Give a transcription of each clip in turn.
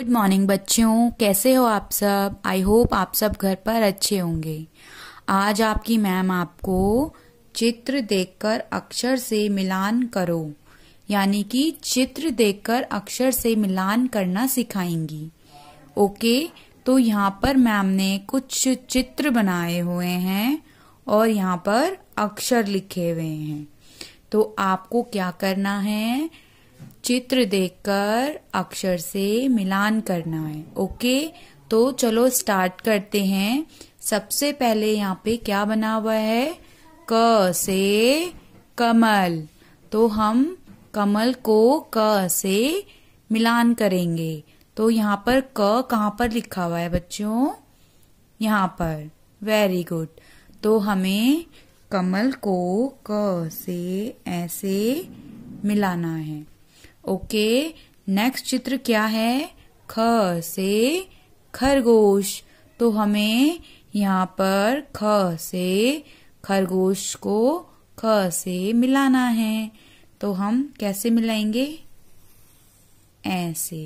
Good morning बच्चों कैसे हो आप सब आई होप आप सब घर पर अच्छे होंगे आज आपकी मैम आपको चित्र देखकर अक्षर से मिलान करो यानी कि चित्र देखकर अक्षर से मिलान करना सिखाएंगी ओके तो यहाँ पर मैम ने कुछ चित्र बनाए हुए हैं और यहाँ पर अक्षर लिखे हुए हैं तो आपको क्या करना है चित्र देखकर अक्षर से मिलान करना है ओके तो चलो स्टार्ट करते हैं सबसे पहले यहाँ पे क्या बना हुआ है क से कमल तो हम कमल को क से मिलान करेंगे तो यहाँ पर क कहाँ पर लिखा हुआ है बच्चों यहाँ पर वेरी गुड तो हमें कमल को क से ऐसे मिलाना है ओके नेक्स्ट चित्र क्या है ख से खरगोश तो हमें यहाँ पर ख से खरगोश को ख से मिलाना है तो हम कैसे मिलाएंगे ऐसे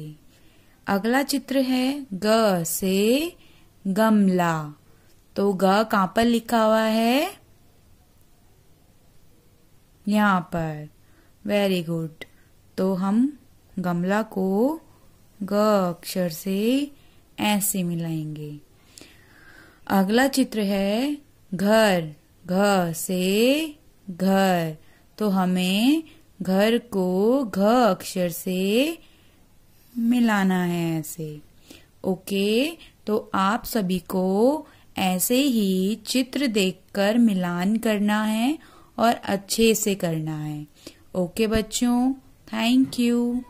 अगला चित्र है ग से गमला तो ग कहाँ पर लिखा हुआ है यहाँ पर वेरी गुड तो हम गमला को ग अक्षर से ऐसे मिलाएंगे अगला चित्र है घर घ से घर तो हमें घर को घ अक्षर से मिलाना है ऐसे ओके तो आप सभी को ऐसे ही चित्र देखकर मिलान करना है और अच्छे से करना है ओके बच्चों Thank you.